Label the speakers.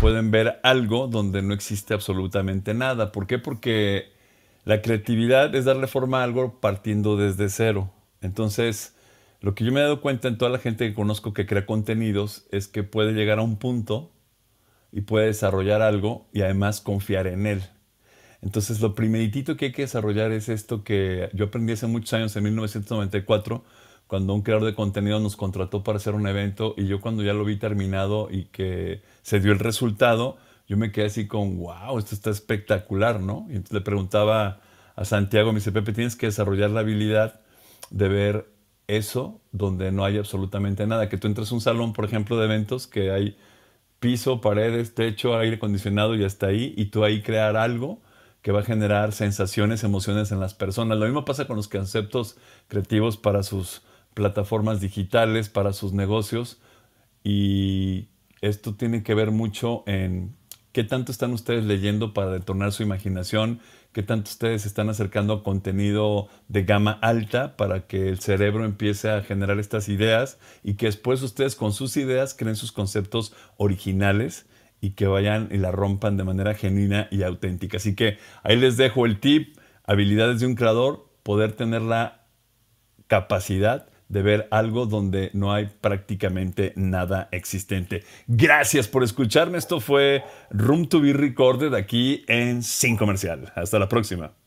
Speaker 1: pueden ver algo donde no existe absolutamente nada. ¿Por qué? Porque la creatividad es darle forma a algo partiendo desde cero. Entonces, lo que yo me he dado cuenta en toda la gente que conozco que crea contenidos es que puede llegar a un punto y puede desarrollar algo y además confiar en él. Entonces, lo primeritito que hay que desarrollar es esto que yo aprendí hace muchos años, en 1994, cuando un creador de contenido nos contrató para hacer un evento y yo cuando ya lo vi terminado y que se dio el resultado, yo me quedé así con, wow, esto está espectacular, ¿no? Y entonces le preguntaba a Santiago, me dice, Pepe, tienes que desarrollar la habilidad de ver eso donde no hay absolutamente nada. Que tú entres a un salón, por ejemplo, de eventos que hay piso, paredes, techo, aire acondicionado y hasta ahí, y tú ahí crear algo que va a generar sensaciones, emociones en las personas. Lo mismo pasa con los conceptos creativos para sus plataformas digitales para sus negocios y esto tiene que ver mucho en qué tanto están ustedes leyendo para detonar su imaginación, qué tanto ustedes están acercando a contenido de gama alta para que el cerebro empiece a generar estas ideas y que después ustedes con sus ideas creen sus conceptos originales y que vayan y la rompan de manera genuina y auténtica. Así que ahí les dejo el tip, habilidades de un creador, poder tener la capacidad de ver algo donde no hay prácticamente nada existente. Gracias por escucharme. Esto fue Room to be Recorded aquí en Sin Comercial. Hasta la próxima.